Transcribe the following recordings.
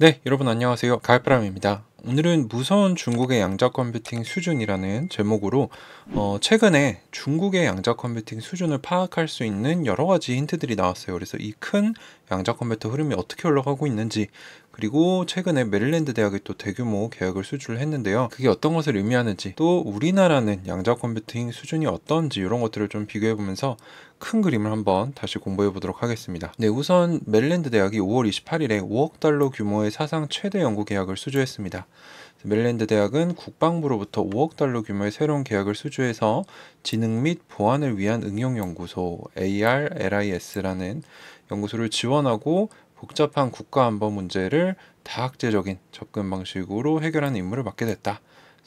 네, 여러분 안녕하세요. 가을바람입니다. 오늘은 무서운 중국의 양자 컴퓨팅 수준이라는 제목으로 어 최근에 중국의 양자 컴퓨팅 수준을 파악할 수 있는 여러 가지 힌트들이 나왔어요. 그래서 이 큰 양자 컴퓨터 흐름이 어떻게 흘러가고 있는지 그리고 최근에 메릴랜드 대학이 또 대규모 계약을 수주를 했는데요. 그게 어떤 것을 의미하는지 또 우리나라는 양자 컴퓨팅 수준이 어떤지 이런 것들을 좀 비교해 보면서 큰 그림을 한번 다시 공부해 보도록 하겠습니다. 네, 우선 메릴랜드 대학이 5월 28일에 5억 달러 규모의 사상 최대 연구 계약을 수주했습니다. 메릴랜드 대학은 국방부로부터 5억 달러 규모의 새로운 계약을 수주해서 지능 및 보안을 위한 응용연구소 ARLIS라는 연구소를 지원하고 복잡한 국가 안보 문제를 다학제적인 접근 방식으로 해결하는 임무를 맡게 됐다.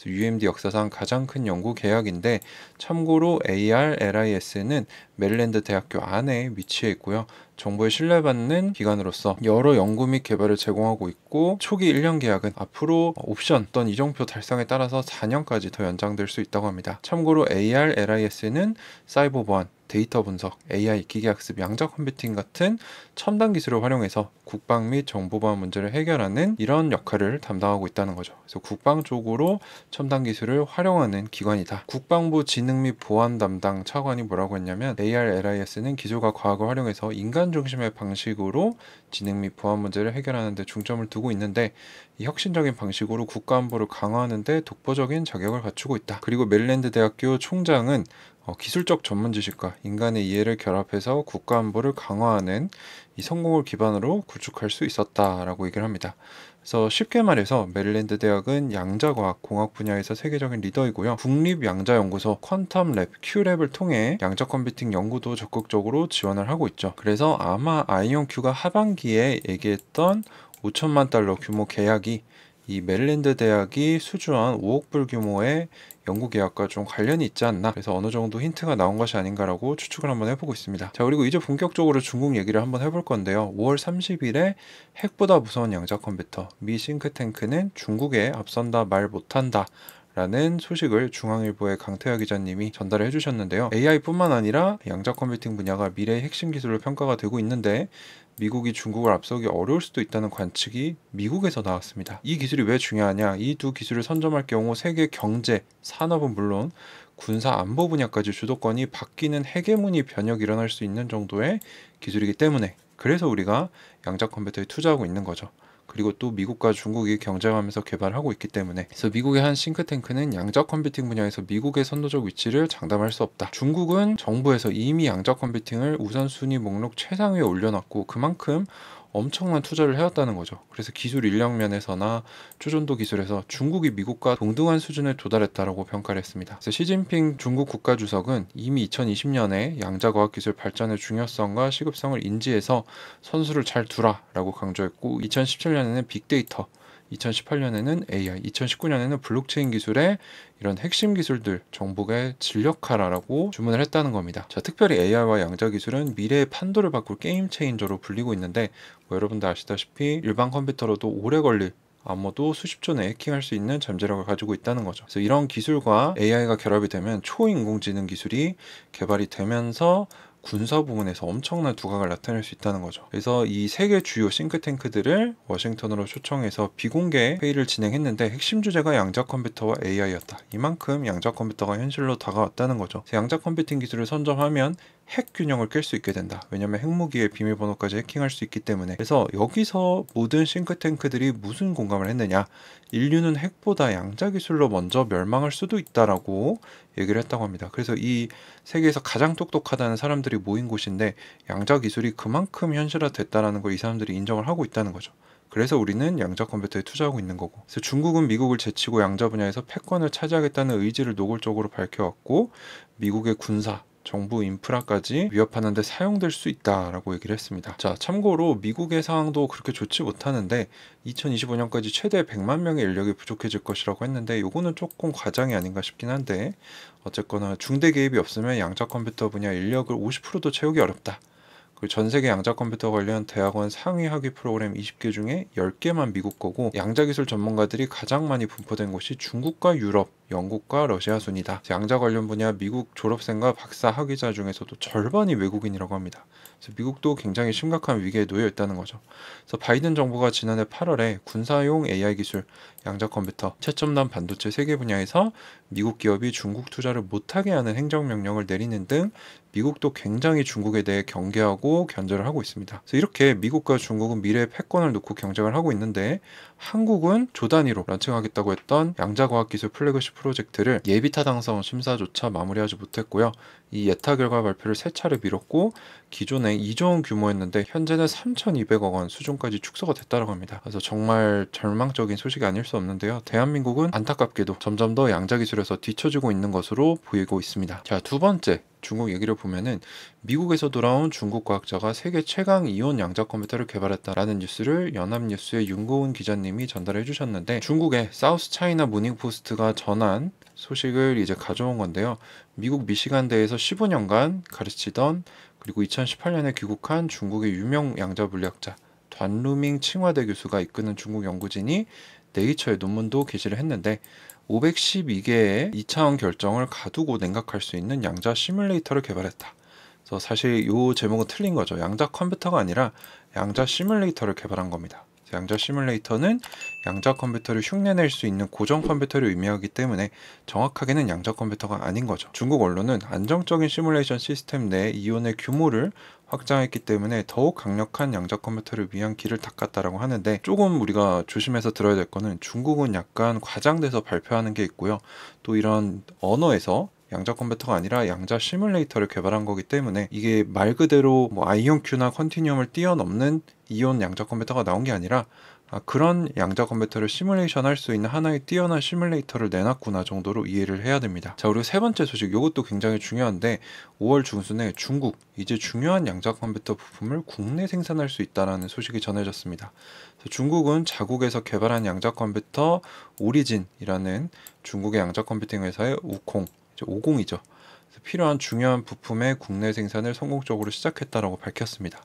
UMD 역사상 가장 큰 연구 계약인데 참고로 ARLIS는 메릴랜드 대학교 안에 위치해 있고요. 정부에 신뢰받는 기관으로서 여러 연구 및 개발을 제공하고 있고 초기 1년 계약은 앞으로 옵션 또는 이정표 달성에 따라서 4년까지 더 연장될 수 있다고 합니다. 참고로 ARLIS는 사이버 보안, 데이터 분석, AI 기계학습, 양적 컴퓨팅 같은 첨단 기술을 활용해서 국방 및 정보보안 문제를 해결하는 이런 역할을 담당하고 있다는 거죠. 그래서 국방 쪽으로 첨단 기술을 활용하는 기관이다. 국방부 지능 및 보안 담당 차관이 뭐라고 했냐면 AR/LIS는 기술과 과학을 활용해서 인간 중심의 방식으로 지능 및 보안 문제를 해결하는 데 중점을 두고 있는데 이 혁신적인 방식으로 국가 안보를 강화하는 데 독보적인 자격을 갖추고 있다. 그리고 멜랜드 대학교 총장은 어, 기술적 전문 지식과 인간의 이해를 결합해서 국가 안보를 강화하는 이 성공을 기반으로 구축할 수 있었다라고 얘기를 합니다. 그래서 쉽게 말해서 메릴랜드 대학은 양자과학 공학 분야에서 세계적인 리더이고요. 국립 양자 연구소 퀀텀 랩 Q랩을 통해 양자 컴퓨팅 연구도 적극적으로 지원을 하고 있죠. 그래서 아마 아이온큐가 하반기에 얘기했던 5천만 달러 규모 계약이 이 메릴랜드 대학이 수주한 5억 불 규모의 연구 계약과 좀 관련이 있지 않나 그래서 어느 정도 힌트가 나온 것이 아닌가라고 추측을 한번 해보고 있습니다. 자 그리고 이제 본격적으로 중국 얘기를 한번 해볼 건데요. 5월 30일에 핵보다 무서운 양자 컴퓨터 미 싱크탱크는 중국에 앞선다 말 못한다 라는 소식을 중앙일보의 강태하 기자님이 전달을 해주셨는데요. AI뿐만 아니라 양자 컴퓨팅 분야가 미래의 핵심 기술로 평가가 되고 있는데 미국이 중국을 앞서기 어려울 수도 있다는 관측이 미국에서 나왔습니다. 이 기술이 왜 중요하냐? 이 두 기술을 선점할 경우 세계 경제, 산업은 물론 군사 안보 분야까지 주도권이 바뀌는 해계문이 변혁이 일어날 수 있는 정도의 기술이기 때문에 그래서 우리가 양자 컴퓨터에 투자하고 있는 거죠. 그리고 또 미국과 중국이 경쟁하면서 개발하고 있기 때문에 그래서 미국의 한 싱크탱크는 양자 컴퓨팅 분야에서 미국의 선도적 위치를 장담할 수 없다. 중국은 정부에서 이미 양자 컴퓨팅을 우선순위 목록 최상위에 올려놨고 그만큼 엄청난 투자를 해왔다는 거죠. 그래서 기술 인력 면에서나 초전도 기술에서 중국이 미국과 동등한 수준에 도달했다라고 평가를 했습니다. 그래서 시진핑 중국 국가 주석은 이미 2020년에 양자 과학 기술 발전의 중요성과 시급성을 인지해서 선수를 잘 두라라고 강조했고 2017년에는 빅데이터 2018년에는 AI, 2019년에는 블록체인 기술의 이런 핵심 기술들 정복의진력화라고 주문을 했다는 겁니다. 자, 특별히 AI와 양자 기술은 미래의 판도를 바꿀 게임 체인저로 불리고 있는데 뭐 여러분도 아시다시피 일반 컴퓨터로도 오래 걸릴 아무도 수십조 내 해킹할 수 있는 잠재력을 가지고 있다는 거죠. 그래서 이런 기술과 AI가 결합이 되면 초인공지능 기술이 개발이 되면서 군사 부문에서 엄청난 두각을 나타낼 수 있다는 거죠. 그래서 이세계 주요 싱크탱크들을 워싱턴으로 초청해서 비공개 회의를 진행했는데 핵심 주제가 양자 컴퓨터와 AI였다. 이만큼 양자 컴퓨터가 현실로 다가왔다는 거죠. 양자 컴퓨팅 기술을 선점하면 핵 균형을 깰 수 있게 된다. 왜냐면 핵무기의 비밀번호까지 해킹할 수 있기 때문에. 그래서 여기서 모든 싱크탱크들이 무슨 공감을 했느냐. 인류는 핵보다 양자 기술로 먼저 멸망할 수도 있다라고 얘기를 했다고 합니다. 그래서 이 세계에서 가장 똑똑하다는 사람들이 모인 곳인데 양자 기술이 그만큼 현실화됐다라는 걸 이 사람들이 인정을 하고 있다는 거죠. 그래서 우리는 양자 컴퓨터에 투자하고 있는 거고 그래서 중국은 미국을 제치고 양자 분야에서 패권을 차지하겠다는 의지를 노골적으로 밝혀왔고 미국의 군사 정부 인프라까지 위협하는데 사용될 수 있다라고 얘기를 했습니다. 자, 참고로 미국의 상황도 그렇게 좋지 못하는데 2025년까지 최대 100만 명의 인력이 부족해질 것이라고 했는데 요거는 조금 과장이 아닌가 싶긴 한데 어쨌거나 중대 개입이 없으면 양자 컴퓨터 분야 인력을 50%도 채우기 어렵다. 그전 세계 양자 컴퓨터 관련 대학원 상위 학위 프로그램 20개 중에 10개만 미국 거고 양자 기술 전문가들이 가장 많이 분포된 곳이 중국과 유럽, 영국과 러시아 순이다. 양자 관련 분야 미국 졸업생과 박사 학위자 중에서도 절반이 외국인이라고 합니다. 미국도 굉장히 심각한 위기에 놓여 있다는 거죠. 그래서 바이든 정부가 지난해 8월에 군사용 AI 기술, 양자 컴퓨터, 최첨단 반도체 세개 분야에서 미국 기업이 중국 투자를 못하게 하는 행정 명령을 내리는 등 미국도 굉장히 중국에 대해 경계하고 견제를 하고 있습니다. 그래서 이렇게 미국과 중국은 미래의 패권을 놓고 경쟁을 하고 있는데 한국은 조단위로 런칭하겠다고 했던 양자과학기술 플래그십 프로젝트를 예비타 당성 심사조차 마무리하지 못했고요. 이 예타 결과 발표를 세 차례 미뤘고 기존에 2조 원 규모였는데 현재는 3,200억 원 수준까지 축소가 됐다고 합니다. 그래서 정말 절망적인 소식이 아닐 수 없는데요. 대한민국은 안타깝게도 점점 더 양자기술에서 뒤처지고 있는 것으로 보이고 있습니다. 자, 두 번째 중국 얘기를 보면은 미국에서 돌아온 중국 과학자가 세계 최강 이온 양자 컴퓨터를 개발했다라는 뉴스를 연합뉴스의 윤고은 기자님이 전달해 주셨는데 중국의 사우스 차이나 모닝 포스트가 전한 소식을 이제 가져온 건데요. 미국 미시간대에서 15년간 가르치던 그리고 2018년에 귀국한 중국의 유명 양자 물리학자 단루밍 칭화대 교수가 이끄는 중국 연구진이 네이처의 논문도 게시를 했는데 512개의 2차원 결정을 가두고 냉각할 수 있는 양자 시뮬레이터를 개발했다. 그래서 사실 이 제목은 틀린 거죠. 양자 컴퓨터가 아니라 양자 시뮬레이터를 개발한 겁니다. 양자 시뮬레이터는 양자 컴퓨터를 흉내낼 수 있는 고정 컴퓨터를 의미하기 때문에 정확하게는 양자 컴퓨터가 아닌 거죠. 중국 언론은 안정적인 시뮬레이션 시스템 내 이온의 규모를 확장했기 때문에 더욱 강력한 양자 컴퓨터를 위한 길을 닦았다라고 하는데 조금 우리가 조심해서 들어야 될 거는 중국은 약간 과장돼서 발표하는 게 있고요. 또 이런 언어에서 양자 컴퓨터가 아니라 양자 시뮬레이터를 개발한 거기 때문에 이게 말 그대로 뭐 아이온큐나 컨티뉴엄을 뛰어넘는 이온 양자 컴퓨터가 나온 게 아니라 아, 그런 양자 컴퓨터를 시뮬레이션 할 수 있는 하나의 뛰어난 시뮬레이터를 내놨구나 정도로 이해를 해야 됩니다. 자, 그리고 세 번째 소식, 이것도 굉장히 중요한데 5월 중순에 중국, 이제 중요한 양자 컴퓨터 부품을 국내 생산할 수 있다는 소식이 전해졌습니다. 중국은 자국에서 개발한 양자 컴퓨터 오리진이라는 중국의 양자 컴퓨팅 회사의 우콩, 이제 오공이죠 필요한 중요한 부품의 국내 생산을 성공적으로 시작했다고 밝혔습니다.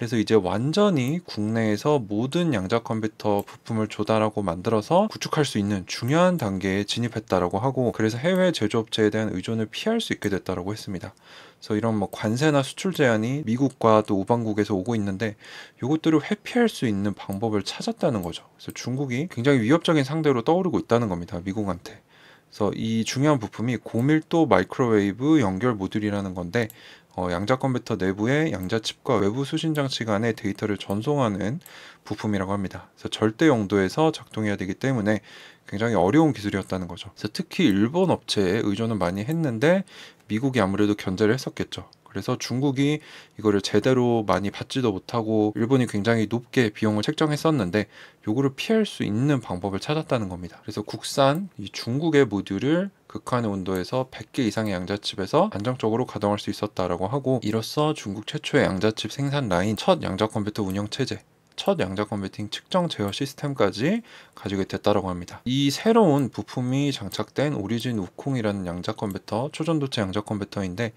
그래서 이제 완전히 국내에서 모든 양자 컴퓨터 부품을 조달하고 만들어서 구축할 수 있는 중요한 단계에 진입했다라고 하고 그래서 해외 제조업체에 대한 의존을 피할 수 있게 됐다라고 했습니다. 그래서 이런 뭐 관세나 수출 제한이 미국과 또 우방국에서 오고 있는데 이것들을 회피할 수 있는 방법을 찾았다는 거죠. 그래서 중국이 굉장히 위협적인 상대로 떠오르고 있다는 겁니다. 미국한테. 그래서 이 중요한 부품이 고밀도 마이크로웨이브 연결 모듈이라는 건데 어, 양자 컴퓨터 내부에 양자 칩과 외부 수신 장치 간의 데이터를 전송하는 부품이라고 합니다. 그래서 절대 용도에서 작동해야 되기 때문에 굉장히 어려운 기술이었다는 거죠. 그래서 특히 일본 업체에 의존은 많이 했는데 미국이 아무래도 견제를 했었겠죠. 그래서 중국이 이거를 제대로 많이 받지도 못하고 일본이 굉장히 높게 비용을 책정했었는데 요거를 피할 수 있는 방법을 찾았다는 겁니다. 그래서 국산 이 중국의 모듈을 극한의 온도에서 100개 이상의 양자칩에서 안정적으로 가동할 수 있었다라고 하고 이로써 중국 최초의 양자칩 생산 라인 첫 양자 컴퓨터 운영 체제 첫 양자 컴퓨팅 측정 제어 시스템까지 가지게 됐다고 합니다. 이 새로운 부품이 장착된 오리진 우콩이라는 양자 컴퓨터, 초전도체 양자 컴퓨터인데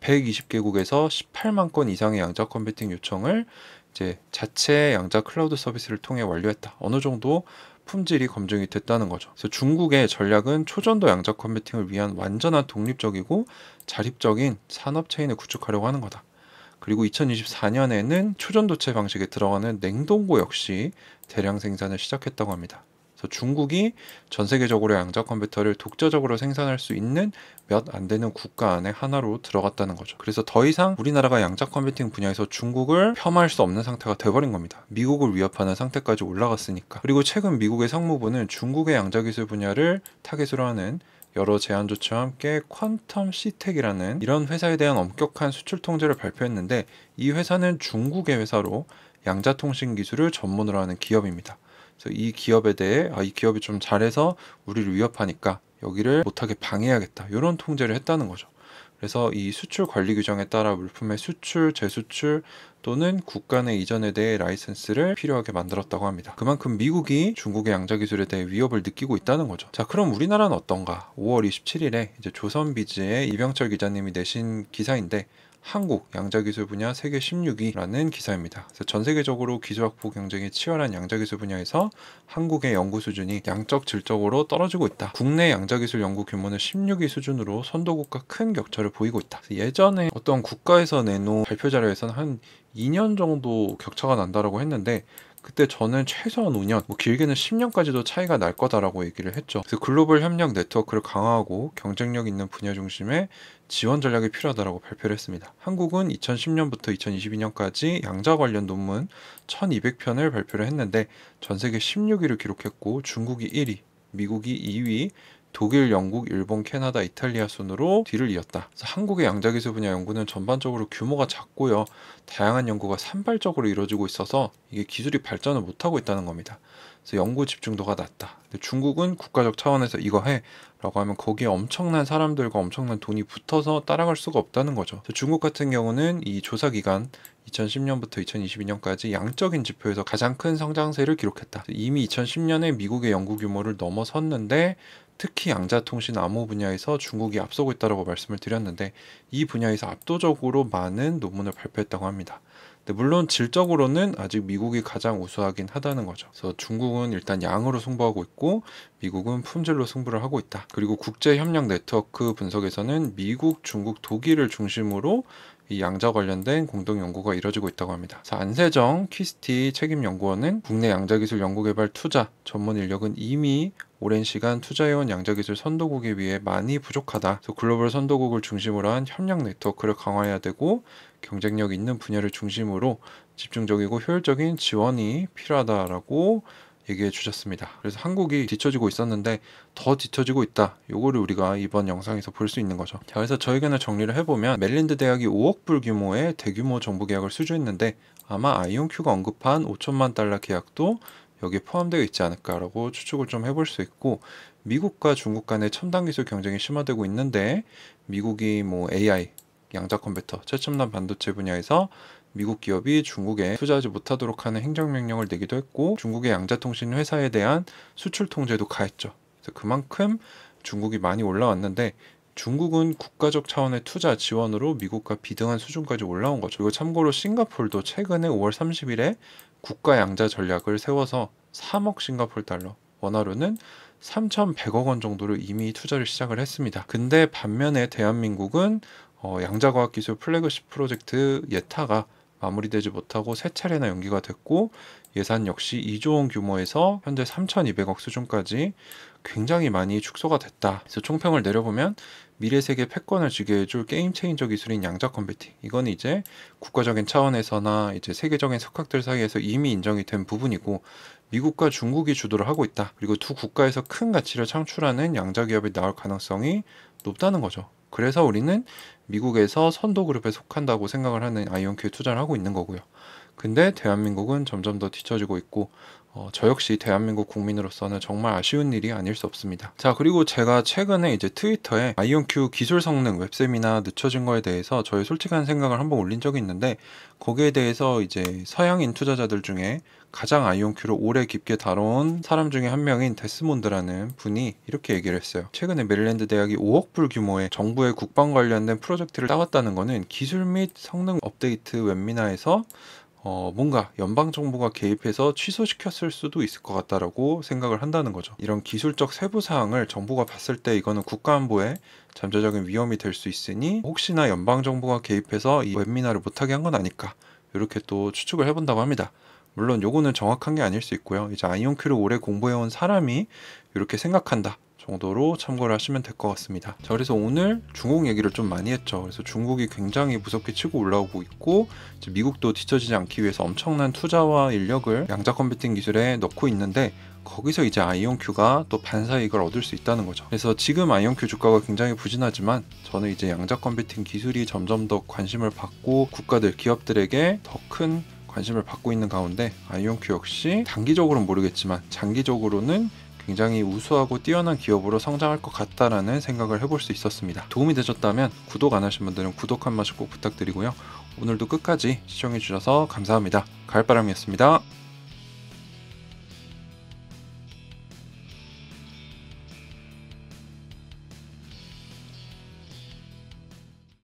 120개국에서 18만 건 이상의 양자 컴퓨팅 요청을 이제 자체 양자 클라우드 서비스를 통해 완료했다. 어느 정도 품질이 검증이 됐다는 거죠. 그래서 중국의 전략은 초전도 양적 컴퓨팅을 위한 완전한 독립적이고 자립적인 산업 체인을 구축하려고 하는 거다. 그리고 2024년에는 초전도체 방식에 들어가는 냉동고 역시 대량 생산을 시작했다고 합니다. 그래서 중국이 전 세계적으로 양자 컴퓨터를 독자적으로 생산할 수 있는 몇 안 되는 국가 안에 하나로 들어갔다는 거죠. 그래서 더 이상 우리나라가 양자 컴퓨팅 분야에서 중국을 폄할 하수 없는 상태가 돼버린 겁니다. 미국을 위협하는 상태까지 올라갔으니까. 그리고 최근 미국의 상무부는 중국의 양자 기술 분야를 타겟으로 하는 여러 제한 조치와 함께 퀀텀 시텍이라는 이런 회사에 대한 엄격한 수출 통제를 발표했는데 이 회사는 중국의 회사로 양자통신 기술을 전문으로 하는 기업입니다. 그래서 이 기업에 대해 아, 이 기업이 좀 잘해서 우리를 위협하니까 여기를 못하게 방해하겠다 이런 통제를 했다는 거죠. 그래서 이 수출 관리 규정에 따라 물품의 수출, 재수출 또는 국가 내 이전에 대해 라이센스를 필요하게 만들었다고 합니다. 그만큼 미국이 중국의 양자 기술에 대해 위협을 느끼고 있다는 거죠. 자, 그럼 우리나라는 어떤가? 5월 27일에 이제 조선비즈의 이병철 기자님이 내신 기사인데 한국 양자기술 분야 세계 16위라는 기사입니다. 그래서 전 세계적으로 기술확보 경쟁이 치열한 양자기술 분야에서 한국의 연구 수준이 양적 질적으로 떨어지고 있다. 국내 양자기술 연구 규모는 16위 수준으로 선도국과 큰 격차를 보이고 있다. 예전에 어떤 국가에서 내놓은 발표 자료에서는 한 2년 정도 격차가 난다라고 했는데 그때 저는 최소한 5년, 뭐 길게는 10년까지도 차이가 날 거다라고 얘기를 했죠. 그래서 글로벌 협력 네트워크를 강화하고 경쟁력 있는 분야 중심의 지원 전략이 필요하다라고 발표를 했습니다. 한국은 2010년부터 2022년까지 양자 관련 논문 1200편을 발표를 했는데 전 세계 16위를 기록했고 중국이 1위, 미국이 2위, 독일, 영국, 일본, 캐나다, 이탈리아 순으로 뒤를 이었다. 그래서 한국의 양자기술 분야 연구는 전반적으로 규모가 작고요. 다양한 연구가 산발적으로 이루어지고 있어서 이게 기술이 발전을 못하고 있다는 겁니다. 그래서 연구 집중도가 낮다. 중국은 국가적 차원에서 이거 해 라고 하면 거기에 엄청난 사람들과 엄청난 돈이 붙어서 따라갈 수가 없다는 거죠. 중국 같은 경우는 이 조사 기간 2010년부터 2022년까지 양적인 지표에서 가장 큰 성장세를 기록했다. 이미 2010년에 미국의 연구 규모를 넘어섰는데 특히 양자통신 암호 분야에서 중국이 앞서고 있다고 말씀을 드렸는데 이 분야에서 압도적으로 많은 논문을 발표했다고 합니다. 물론 질적으로는 아직 미국이 가장 우수하긴 하다는 거죠. 그래서 중국은 일단 양으로 승부하고 있고 미국은 품질로 승부를 하고 있다. 그리고 국제 협력 네트워크 분석에서는 미국, 중국, 독일을 중심으로 이 양자 관련된 공동 연구가 이뤄지고 있다고 합니다. 안세정 키스티 책임 연구원은 국내 양자기술 연구개발 투자 전문 인력은 이미 오랜 시간 투자해온 양자기술 선도국에 비해 많이 부족하다. 그래서 글로벌 선도국을 중심으로 한 협력 네트워크를 강화해야 되고 경쟁력 있는 분야를 중심으로 집중적이고 효율적인 지원이 필요하다라고 얘기해 주셨습니다. 그래서 한국이 뒤처지고 있었는데 더 뒤처지고 있다. 요거를 우리가 이번 영상에서 볼 수 있는 거죠. 자, 그래서 저희견을 정리를 해보면 멜린드 대학이 5억 불 규모의 대규모 정부 계약을 수주했는데 아마 아이온큐가 언급한 5천만 달러 계약도 여기에 포함되어 있지 않을까라고 추측을 좀 해볼 수 있고 미국과 중국 간의 첨단 기술 경쟁이 심화되고 있는데 미국이 뭐 AI 양자 컴퓨터 최첨단 반도체 분야에서 미국 기업이 중국에 투자하지 못하도록 하는 행정명령을 내기도 했고 중국의 양자통신 회사에 대한 수출 통제도 가했죠. 그래서 그만큼 중국이 많이 올라왔는데 중국은 국가적 차원의 투자 지원으로 미국과 비등한 수준까지 올라온 거죠. 그리고 참고로 싱가폴도 최근에 5월 30일에 국가 양자 전략을 세워서 3억 싱가폴 달러, 원화로는 3,100억 원정도로 이미 투자를 시작을 했습니다. 근데 반면에 대한민국은 어, 양자과학기술 플래그십 프로젝트 예타가 마무리되지 못하고 세 차례나 연기가 됐고 예산 역시 2조 원 규모에서 현재 3,200억 수준까지 굉장히 많이 축소가 됐다. 그래서 총평을 내려보면 미래 세계 패권을 지게 해줄 게임 체인저 기술인 양자 컴퓨팅. 이건 이제 국가적인 차원에서나 이제 세계적인 석학들 사이에서 이미 인정이 된 부분이고 미국과 중국이 주도를 하고 있다. 그리고 두 국가에서 큰 가치를 창출하는 양자 기업이 나올 가능성이 높다는 거죠. 그래서 우리는 미국에서 선도 그룹에 속한다고 생각을 하는 아이온큐에 투자를 하고 있는 거고요. 근데 대한민국은 점점 더 뒤처지고 있고 어, 저 역시 대한민국 국민으로서는 정말 아쉬운 일이 아닐 수 없습니다. 자 그리고 제가 최근에 이제 트위터에 아이온큐 기술 성능 웹세미나 늦춰진 거에 대해서 저의 솔직한 생각을 한번 올린 적이 있는데 거기에 대해서 이제 서양인 투자자들 중에 가장 아이온큐를 오래 깊게 다뤄 사람 중에 한 명인 데스몬드라는 분이 이렇게 얘기를 했어요. 최근에 메릴랜드 대학이 5억 불 규모의 정부의 국방 관련된 프로젝트를 따왔다는 것은 기술 및 성능 업데이트 웹미나에서 어, 뭔가 연방 정부가 개입해서 취소시켰을 수도 있을 것 같다라고 생각을 한다는 거죠. 이런 기술적 세부 사항을 정부가 봤을 때 이거는 국가 안보에 잠재적인 위험이 될 수 있으니 혹시나 연방 정부가 개입해서 이 웹미나를 못하게 한 건 아닐까 이렇게 또 추측을 해본다고 합니다. 물론 요거는 정확한 게 아닐 수 있고요. 이제 아이온큐를 오래 공부해온 사람이 이렇게 생각한다. 정도로 참고를 하시면 될 것 같습니다. 자, 그래서 오늘 중국 얘기를 좀 많이 했죠. 그래서 중국이 굉장히 무섭게 치고 올라오고 있고 미국도 뒤처지지 않기 위해서 엄청난 투자와 인력을 양자 컴퓨팅 기술에 넣고 있는데 거기서 이제 아이온큐가 또 반사이익을 얻을 수 있다는 거죠. 그래서 지금 아이온큐 주가가 굉장히 부진하지만 저는 이제 양자 컴퓨팅 기술이 점점 더 관심을 받고 국가들, 기업들에게 더 큰 관심을 받고 있는 가운데 아이온큐 역시 단기적으로는 모르겠지만 장기적으로는 굉장히 우수하고 뛰어난 기업으로 성장할 것 같다라는 생각을 해볼 수 있었습니다. 도움이 되셨다면 구독 안 하신 분들은 구독 한 번씩 꼭 부탁드리고요. 오늘도 끝까지 시청해주셔서 감사합니다. 갈바람이었습니다